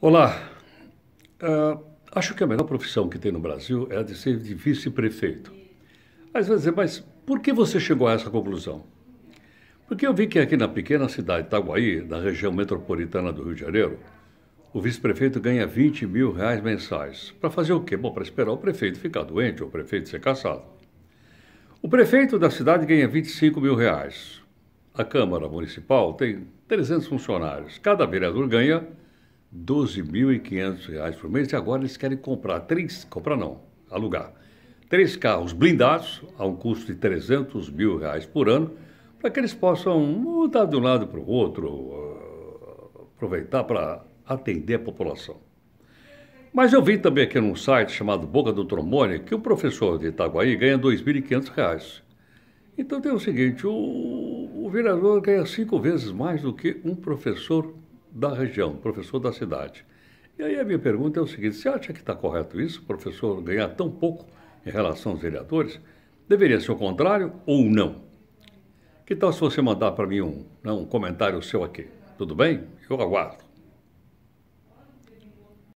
Olá. Uh, acho que a melhor profissão que tem no Brasil é a de ser de vice-prefeito. Às vezes dizer, é, mas por que você chegou a essa conclusão? Porque eu vi que aqui na pequena cidade de Itaguaí, na região metropolitana do Rio de Janeiro, o vice-prefeito ganha 20 mil reais mensais. Para fazer o quê? Bom, para esperar o prefeito ficar doente ou o prefeito ser caçado. O prefeito da cidade ganha 25 mil reais. A Câmara Municipal tem 300 funcionários. Cada vereador ganha 12.500 reais por mês e agora eles querem comprar três, comprar não, alugar três carros blindados a um custo de 300 mil reais por ano para que eles possam mudar de um lado para o outro, ah, aproveitar para atender a população. Mas eu vi também aqui num site chamado Boca do Trombone que o professor de Itaguaí ganha R$ 2.500. Então tem o seguinte, o, o vereador ganha cinco vezes mais do que um professor da região, professor da cidade. E aí a minha pergunta é o seguinte: você acha que está correto isso, professor ganhar tão pouco em relação aos vereadores? Deveria ser o contrário ou não? Que tal se você mandar para mim um, um comentário seu aqui? Tudo bem? Eu aguardo.